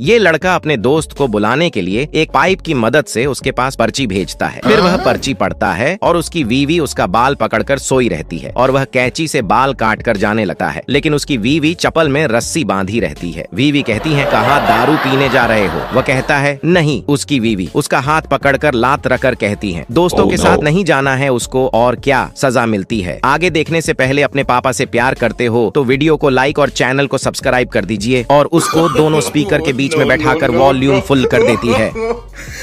ये लड़का अपने दोस्त को बुलाने के लिए एक पाइप की मदद से उसके पास पर्ची भेजता है फिर वह पर्ची पढ़ता है और उसकी वीवी उसका बाल पकड़कर सोई रहती है और वह कैंची से बाल काट कर जाने लगता है लेकिन उसकी वीवी चपल में रस्सी बांधी रहती है वीवी कहती है कहा दारू पीने जा रहे हो वह कहता है नहीं उसकी वीवी उसका हाथ पकड़ कर लात रखकर कहती है दोस्तों oh, के साथ नहीं जाना है उसको और क्या सजा मिलती है आगे देखने से पहले अपने पापा से प्यार करते हो तो वीडियो को लाइक और चैनल को सब्सक्राइब कर दीजिए और उसको दोनों स्पीकर के बीच बीच में बैठाकर वॉल्यूम फुल कर देती है